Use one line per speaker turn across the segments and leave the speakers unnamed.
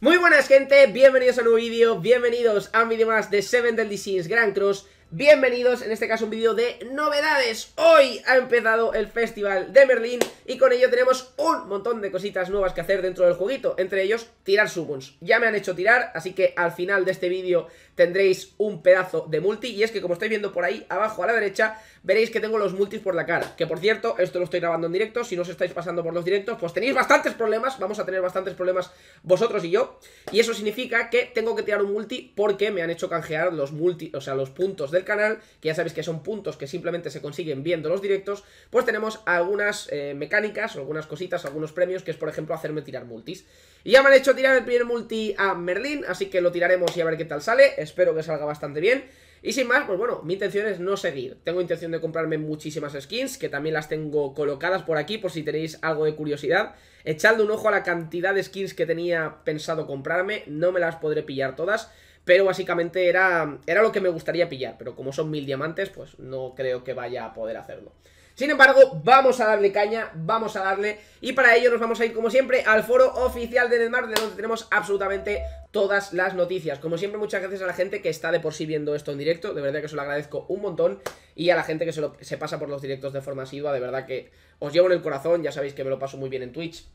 Muy buenas gente, bienvenidos a un nuevo vídeo, bienvenidos a un vídeo más de Seven Deadly Sins Grand Cross Bienvenidos, en este caso un vídeo de novedades Hoy ha empezado el Festival de Merlín y con ello tenemos un montón de cositas nuevas que hacer dentro del juguito, Entre ellos, tirar summons Ya me han hecho tirar, así que al final de este vídeo tendréis un pedazo de multi y es que como estáis viendo por ahí abajo a la derecha veréis que tengo los multis por la cara, que por cierto, esto lo estoy grabando en directo, si no os estáis pasando por los directos pues tenéis bastantes problemas, vamos a tener bastantes problemas vosotros y yo, y eso significa que tengo que tirar un multi porque me han hecho canjear los multi, o sea, los puntos del canal, que ya sabéis que son puntos que simplemente se consiguen viendo los directos, pues tenemos algunas eh, mecánicas, algunas cositas, algunos premios, que es por ejemplo hacerme tirar multis. Y ya me han hecho tirar el primer multi a Merlin, así que lo tiraremos y a ver qué tal sale, espero que salga bastante bien. Y sin más, pues bueno, mi intención es no seguir. Tengo intención de comprarme muchísimas skins, que también las tengo colocadas por aquí, por si tenéis algo de curiosidad. Echadle un ojo a la cantidad de skins que tenía pensado comprarme, no me las podré pillar todas, pero básicamente era, era lo que me gustaría pillar, pero como son mil diamantes, pues no creo que vaya a poder hacerlo. Sin embargo, vamos a darle caña, vamos a darle y para ello nos vamos a ir como siempre al foro oficial de Netmar de donde tenemos absolutamente todas las noticias. Como siempre, muchas gracias a la gente que está de por sí viendo esto en directo, de verdad que se lo agradezco un montón y a la gente que se, se pasa por los directos de forma asidua, de verdad que os llevo en el corazón, ya sabéis que me lo paso muy bien en Twitch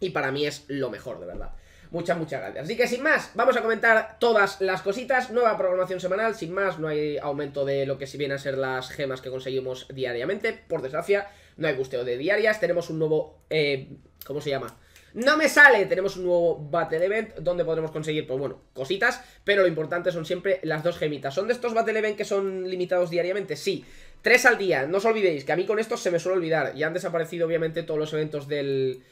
y para mí es lo mejor, de verdad muchas, muchas gracias. Así que sin más, vamos a comentar todas las cositas, nueva programación semanal, sin más, no hay aumento de lo que si viene a ser las gemas que conseguimos diariamente, por desgracia, no hay gusteo de diarias, tenemos un nuevo, eh, ¿cómo se llama? No me sale, tenemos un nuevo Battle Event donde podremos conseguir, pues bueno, cositas, pero lo importante son siempre las dos gemitas. ¿Son de estos Battle Event que son limitados diariamente? Sí, tres al día, no os olvidéis, que a mí con estos se me suele olvidar, ya han desaparecido obviamente todos los eventos del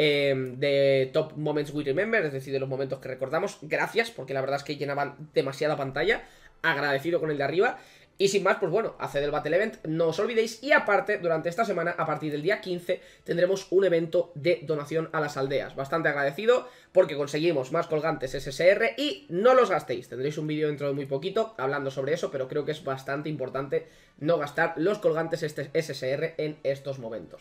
Em, de Top Moments We Remember, es decir, de los momentos que recordamos. Gracias, porque la verdad es que llenaban demasiada pantalla. Agradecido con el de arriba. Y sin más, pues bueno, haced el Battle Event, no os olvidéis. Y aparte, durante esta semana, a partir del día 15, tendremos un evento de donación a las aldeas. Bastante agradecido porque conseguimos más colgantes SSR y no los gastéis. Tendréis un vídeo dentro de muy poquito hablando sobre eso, pero creo que es bastante importante no gastar los colgantes SSR este en estos momentos.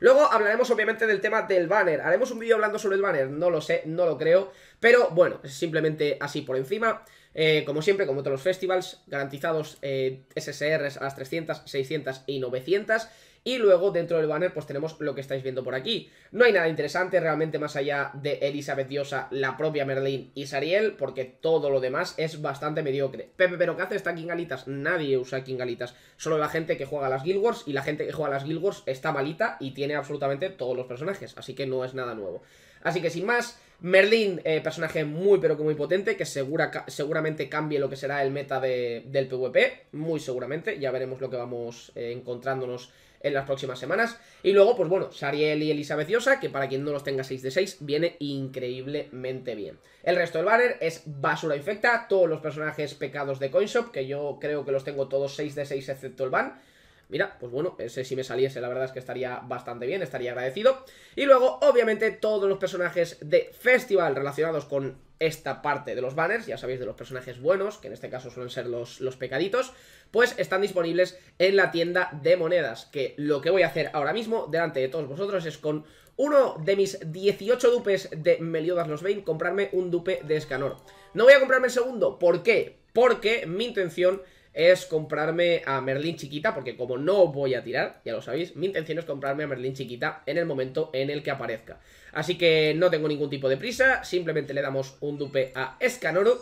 Luego hablaremos obviamente del tema del banner. ¿Haremos un vídeo hablando sobre el banner? No lo sé, no lo creo. Pero bueno, es simplemente así por encima. Eh, como siempre, como todos los festivals, garantizados eh, SSRs a las 300, 600 y 900. Y luego dentro del banner pues tenemos lo que estáis viendo por aquí. No hay nada interesante realmente más allá de Elizabeth Diosa, la propia Merlin y Sariel, porque todo lo demás es bastante mediocre. Pepe, pero ¿qué hace esta Kingalitas? Nadie usa Kingalitas, solo la gente que juega a las Guild Wars y la gente que juega a las Guild Wars está malita y tiene absolutamente todos los personajes, así que no es nada nuevo. Así que sin más, Merlin, eh, personaje muy pero que muy potente, que segura, seguramente cambie lo que será el meta del PvP, muy seguramente, ya veremos lo que vamos eh, encontrándonos en las próximas semanas. Y luego, pues bueno, Sariel y Elizabeth que para quien no los tenga 6 de 6, viene increíblemente bien. El resto del banner es basura infecta, todos los personajes pecados de Coinshop, que yo creo que los tengo todos 6 de 6 excepto el ban. Mira, pues bueno, ese si me saliese la verdad es que estaría bastante bien, estaría agradecido. Y luego, obviamente, todos los personajes de festival relacionados con esta parte de los banners, ya sabéis de los personajes buenos, que en este caso suelen ser los, los pecaditos, pues están disponibles en la tienda de monedas, que lo que voy a hacer ahora mismo delante de todos vosotros es con uno de mis 18 dupes de Meliodas los Vein, comprarme un dupe de Escanor. No voy a comprarme el segundo, ¿por qué? Porque mi intención es comprarme a Merlin chiquita, porque como no voy a tirar, ya lo sabéis, mi intención es comprarme a Merlin chiquita en el momento en el que aparezca. Así que no tengo ningún tipo de prisa, simplemente le damos un dupe a Escanoro,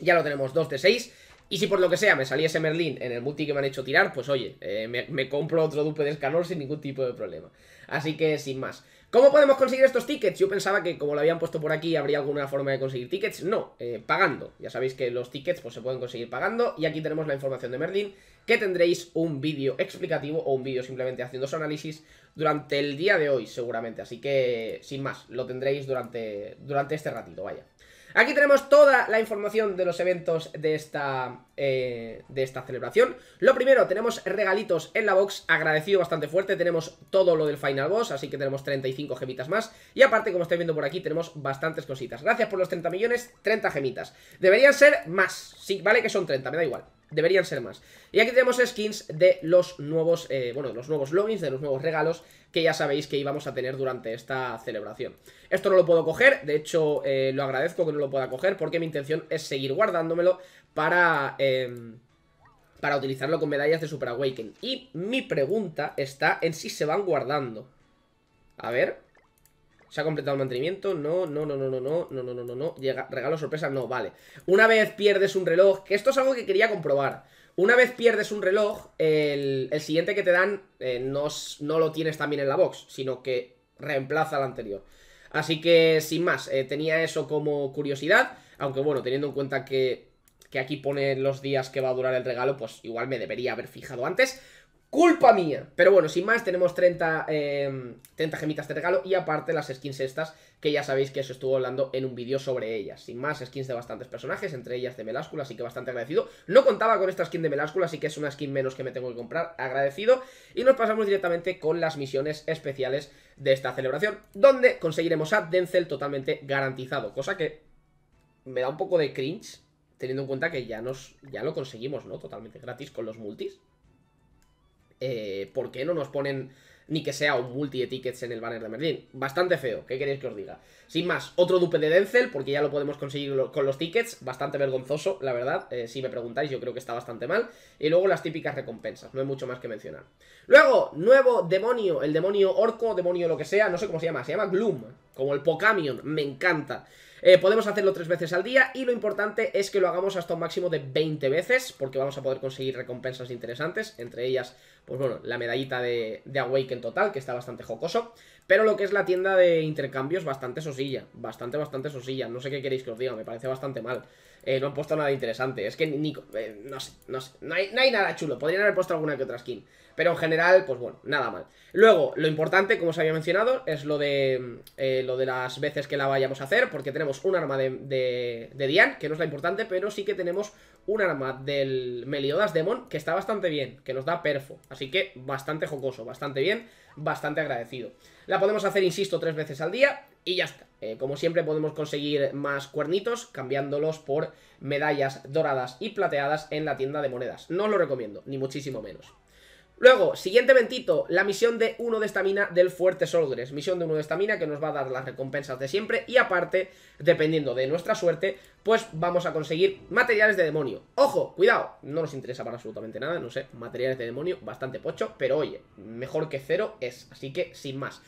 ya lo tenemos 2 de 6. Y si por lo que sea me saliese Merlin en el multi que me han hecho tirar, pues oye, eh, me, compro otro dupe de Escanor sin ningún tipo de problema. Así que sin más. ¿Cómo podemos conseguir estos tickets? Yo pensaba que como lo habían puesto por aquí habría alguna forma de conseguir tickets. No, eh, pagando. Ya sabéis que los tickets pues, se pueden conseguir pagando. Y aquí tenemos la información de Merlin, que tendréis un vídeo explicativo o un vídeo simplemente haciendo su análisis durante el día de hoy seguramente. Así que sin más, lo tendréis durante, durante este ratito, vaya. Aquí tenemos toda la información de los eventos de esta, eh, de esta celebración. Lo primero, tenemos regalitos en la box, agradecido bastante fuerte. Tenemos todo lo del Final Boss, así que tenemos 35 gemitas más. Y aparte, como estáis viendo por aquí, tenemos bastantes cositas. Gracias por los 30 millones, 30 gemitas. Deberían ser más, sí, vale que son 30, me da igual deberían ser más. Y aquí tenemos skins de los nuevos, eh, bueno, de los nuevos logins, de los nuevos regalos que ya sabéis que íbamos a tener durante esta celebración. Esto no lo puedo coger, de hecho eh, lo agradezco que no lo pueda coger porque mi intención es seguir guardándomelo para... Em, para utilizarlo con medallas de Super Awaken. Y mi pregunta está en si se van guardando. A ver, se ha completado el mantenimiento, no, no, no, no, no, no, no, no, no, no, llega, regalo sorpresa, no, vale. Una vez pierdes un reloj, que esto es algo que quería comprobar. Una vez pierdes un reloj, el, siguiente que te dan eh, no, no, lo tienes también en la box, sino que reemplaza al anterior. Así que, sin más, tenía eso como curiosidad, aunque bueno, teniendo en cuenta que, que aquí pone los días que va a durar el regalo, pues igual me debería haber fijado antes. Culpa mía. Pero bueno, sin más, tenemos 30, em, gemitas de regalo y aparte las skins estas, que ya sabéis que os estuvo hablando en un vídeo sobre ellas. Sin más, skins de bastantes personajes, entre ellas de Meláscula, así que bastante agradecido. No contaba con esta skin de Meláscula, así que es una skin menos que me tengo que comprar, agradecido. Y nos pasamos directamente con las misiones especiales de esta celebración, donde conseguiremos a Denzel totalmente garantizado, cosa que me da un poco de cringe, teniendo en cuenta que ya, nos, ya lo conseguimos, ¿no? Totalmente gratis con los multis eh, ¿por qué no nos ponen ni que sea un multi de tickets en el banner de Merlin? Bastante feo, ¿qué queréis que os diga? Sin más, otro dupe de Denzel, porque ya lo podemos conseguir con los tickets, bastante vergonzoso, la verdad, eh, si me preguntáis, yo creo que está bastante mal. Y luego las típicas recompensas, no hay mucho más que mencionar. Luego, nuevo demonio, el demonio orco, demonio lo que sea, no sé cómo se llama, se llama Gloom, como el Pocamion, me encanta. Eh, podemos hacerlo tres veces al día y lo importante es que lo hagamos hasta un máximo de 20 veces porque vamos a poder conseguir recompensas interesantes, entre ellas, pues bueno, la medallita de, de Awake en total, que está bastante jocoso, pero lo que es la tienda de intercambios bastante sosilla, bastante, bastante sosilla, no sé qué queréis que os diga, me parece bastante mal. Eh, no han puesto nada interesante. Es que eh, no hay, nada chulo. Podrían haber puesto alguna que otra skin. Pero en general, pues bueno, nada mal. Luego, lo importante, como os había mencionado, es lo de eh, lo de las veces que la vayamos a hacer. Porque tenemos un arma de, de, de Dian, que no es la importante, pero sí que tenemos un arma del Meliodas Demon que está bastante bien, que nos da perfo. Así que bastante jocoso, bastante bien, bastante agradecido. La podemos hacer, insisto, tres veces al día. Y ya está. Eh, como siempre podemos conseguir más cuernitos cambiándolos por medallas doradas y plateadas en la tienda de monedas. No lo recomiendo, ni muchísimo menos. Luego, siguiente ventito, la misión de uno de estamina del Fuerte soldres Misión de uno de estamina que nos va a dar las recompensas de siempre y aparte, dependiendo de nuestra suerte, pues vamos a conseguir materiales de demonio. ¡Ojo! ¡Cuidado! No nos interesa para absolutamente nada, no sé, materiales de demonio, bastante pocho, pero oye, mejor que cero es, así que sin más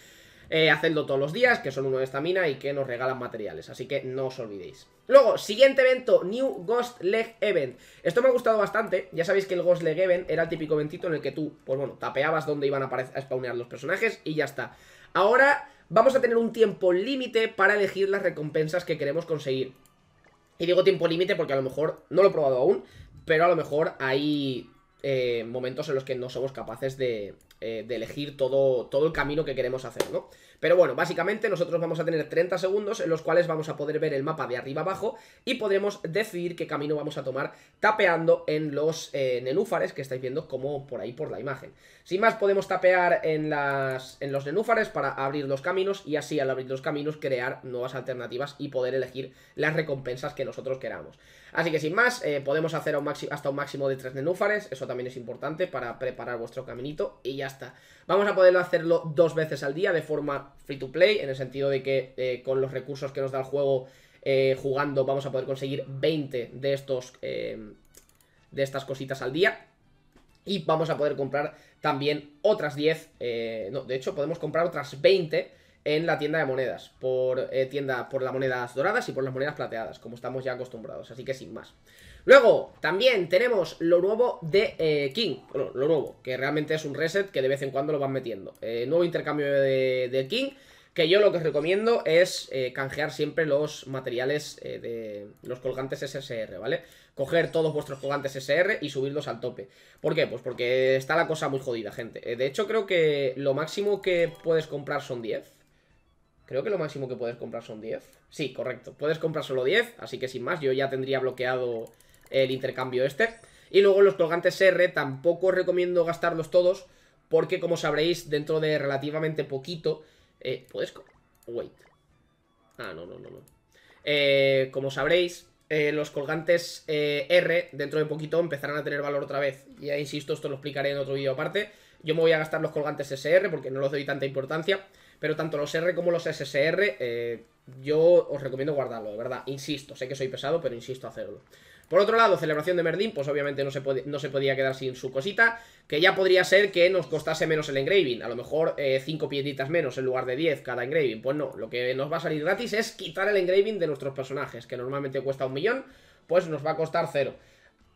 eh, hacedlo todos los días, que son uno de esta mina y que nos regalan materiales, así que no os olvidéis. Luego, siguiente evento, New Ghost Leg Event. Esto me ha gustado bastante, ya sabéis que el Ghost Leg Event era el típico eventito en el que tú, pues bueno, tapeabas donde iban a, a spawnear los personajes y ya está. Ahora vamos a tener un tiempo límite para elegir las recompensas que queremos conseguir. Y digo tiempo límite porque a lo mejor, no lo he probado aún, pero a lo mejor hay eh, momentos en los que no somos capaces de, eh, de elegir todo, todo el camino que queremos hacer, ¿no? Pero bueno, básicamente nosotros vamos a tener 30 segundos en los cuales vamos a poder ver el mapa de arriba abajo y podremos decidir qué camino vamos a tomar tapeando en los eh, nenúfares que estáis viendo como por ahí por la imagen. Sin más, podemos tapear en, las, en los nenúfares para abrir los caminos y así al abrir los caminos crear nuevas alternativas y poder elegir las recompensas que nosotros queramos. Así que sin más, eh, podemos hacer hasta un máximo de 3 nenúfares, eso también es importante para preparar vuestro caminito y ya ya está. Vamos a poder hacerlo dos veces al día de forma free to play, en el sentido de que eh, con los recursos que nos da el juego eh, jugando vamos a poder conseguir 20 de estos eh, de estas cositas al día. Y vamos a poder comprar también otras 10, no, de hecho podemos comprar otras 20 en la tienda de monedas, por, tienda, por las monedas doradas y por las monedas plateadas, como estamos ya acostumbrados, así que sin más. Luego, también tenemos lo nuevo de eh, King. Bueno, lo nuevo, que realmente es un reset que de vez en cuando lo van metiendo. Eh, nuevo intercambio de, King, que yo lo que os recomiendo es eh, canjear siempre los materiales de los colgantes SSR, ¿vale? Coger todos vuestros colgantes SSR y subirlos al tope. ¿Por qué? Pues porque está la cosa muy jodida, gente. de hecho, creo que lo máximo que puedes comprar son 10. Creo que lo máximo que puedes comprar son 10. Sí, correcto. Puedes comprar solo 10, así que sin más, yo ya tendría bloqueado el intercambio este. Y luego los colgantes R tampoco os recomiendo gastarlos todos, porque como sabréis, dentro de relativamente poquito... Eh, ¿Puedes...? Wait. Ah, no, no, no, no. Eh, como sabréis, eh, los colgantes eh, R dentro de poquito empezarán a tener valor otra vez. Ya insisto, esto lo explicaré en otro vídeo aparte. Yo me voy a gastar los colgantes SR porque no los doy tanta importancia. Pero tanto los R como los SSR, yo os recomiendo guardarlo, de verdad. Insisto, sé que soy pesado, pero insisto, hacerlo. Por otro lado, celebración de Merdin, pues obviamente no se, no se podía quedar sin su cosita, que ya podría ser que nos costase menos el engraving, a lo mejor 5 eh, piedritas menos en lugar de 10 cada engraving, pues no, lo que nos va a salir gratis es quitar el engraving de nuestros personajes, que normalmente cuesta un millón, pues nos va a costar cero.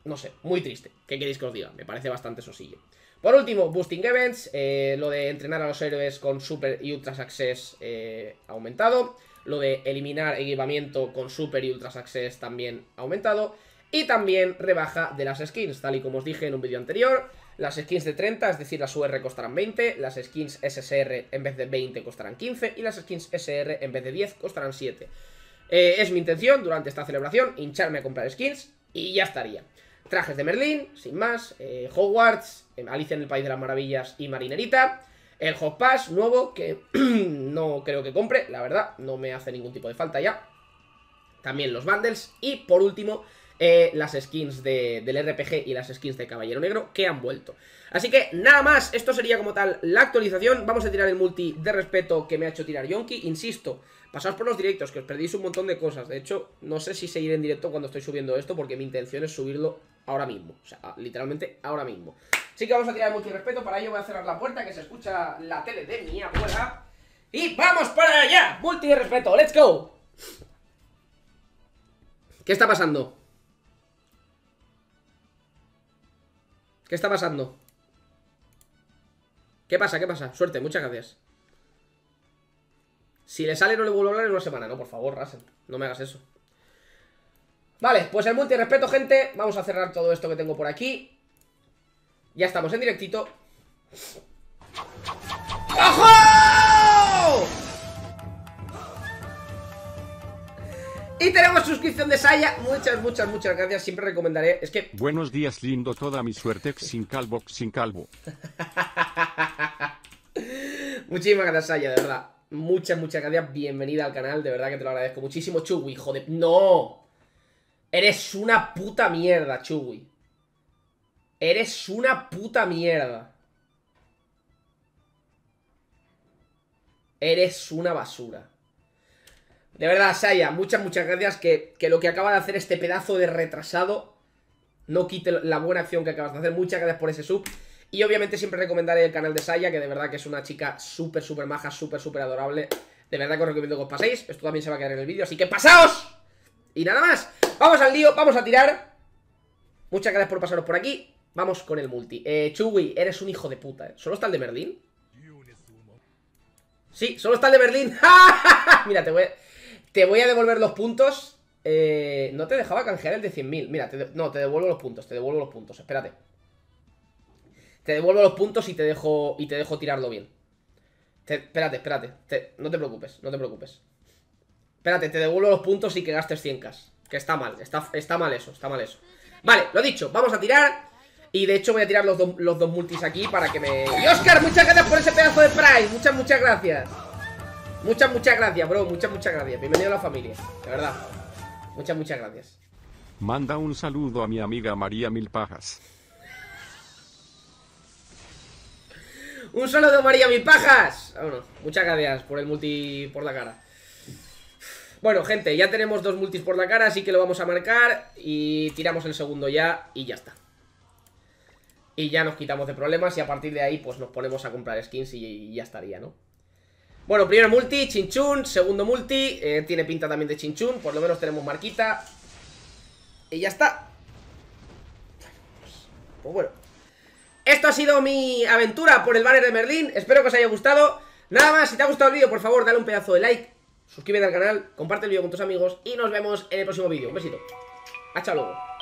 No sé, muy triste, ¿qué queréis que os diga? Me parece bastante sosillo. Por último, Boosting Events, eh, lo de entrenar a los héroes con Super y ultra Access eh, aumentado, lo de eliminar equipamiento con Super y Ultras Access también aumentado, y también rebaja de las skins, tal y como os dije en un vídeo anterior Las skins de 30, es decir, las UR costarán 20 Las skins SSR en vez de 20 costarán 15 Y las skins SR en vez de 10 costarán 7 eh, Es mi intención durante esta celebración hincharme a comprar skins y ya estaría Trajes de Merlín, sin más eh, Hogwarts, eh, alice en el País de las Maravillas y Marinerita el Hot Pass nuevo, que no creo que compre, la verdad, no me hace ningún tipo de falta ya. También los bundles. Y por último, eh, las skins del RPG y las skins de Caballero Negro que han vuelto. Así que nada más, esto sería como tal la actualización. Vamos a tirar el multi de respeto que me ha hecho tirar Yonki, insisto. Pasaos por los directos, que os perdéis un montón de cosas. De hecho, no sé si seguiré en directo cuando estoy subiendo esto, porque mi intención es subirlo ahora mismo. O sea, ah, literalmente ahora mismo. Así que vamos a tirar el multi de respeto. Para ello voy a cerrar la puerta, que se escucha la tele de mi abuela. ¡Y vamos para allá! Multi de respeto, ¡let's go! ¿Qué está pasando? ¿Qué está pasando? ¿Qué pasa? ¿Qué pasa? Suerte, muchas gracias. Si le sale no le vuelvo a hablar en una semana. No, por favor, Rasen. No me hagas eso. Vale, pues el multi respeto, gente. Vamos a cerrar todo esto que tengo por aquí. Ya estamos en directito. la suscripción de Saya. Muchas, muchas, muchas gracias. Siempre recomendaré. Es que. Buenos días, lindo. Toda mi suerte sin calvo, sin calvo. Muchísimas gracias, Saya, de verdad. Muchas, muchas gracias. Bienvenida al canal. De verdad que te lo agradezco muchísimo, Chugui, Hijo de. ¡No! Eres una puta mierda, Chugui. Eres una puta mierda. Eres una basura. De verdad, Saya, muchas, muchas gracias. Que, lo que acaba de hacer este pedazo de retrasado no quite la buena acción que acabas de hacer. Muchas gracias por ese sub. Y obviamente siempre recomendaré el canal de Saya, que de verdad que es una chica súper, súper maja, súper, súper adorable. De verdad que os recomiendo que os paséis. Esto también se va a quedar en el vídeo, así que ¡pasaos! Y nada más. Vamos al lío, vamos a tirar. Muchas gracias por pasaros por aquí. Vamos con el multi. Eh, Chuy, eres un hijo de puta, ¿eh? ¿Solo está el de Berlín? Sí, solo está el de Berlín. Mira, te voy a... Te voy a devolver los puntos. Eh, no te dejaba canjear el de 100.000. Mira, no, te devuelvo los puntos, te devuelvo los puntos, espérate. Te devuelvo los puntos y te dejo, y te dejo tirarlo bien. espérate, espérate. no te preocupes, no te preocupes. Espérate, te devuelvo los puntos y que gastes 100k. Que está mal, está, está mal eso, está mal eso. Vale, lo dicho, vamos a tirar. Y de hecho voy a tirar los, dos multis aquí para que me... Y Oscar, muchas gracias por ese pedazo de prize. Muchas, muchas gracias. Muchas, muchas gracias, bro. Muchas, muchas gracias. Bienvenido a la familia. De verdad. Muchas, muchas gracias. Manda un saludo a mi amiga María Milpajas. un saludo a María Milpajas. Bueno, muchas gracias por el multi por la cara. Bueno, gente, ya tenemos dos multis por la cara, así que lo vamos a marcar y tiramos el segundo ya y ya está. Y ya nos quitamos de problemas y a partir de ahí pues nos ponemos a comprar skins y ya estaría, ¿no? Bueno, primero multi, chinchun, segundo multi eh, Tiene pinta también de chinchun, por lo menos tenemos marquita Y ya está Pues bueno Esto ha sido mi aventura por el barrio de Merlín Espero que os haya gustado Nada más, si te ha gustado el vídeo, por favor, dale un pedazo de like Suscríbete al canal, comparte el vídeo con tus amigos Y nos vemos en el próximo vídeo Un besito, hasta luego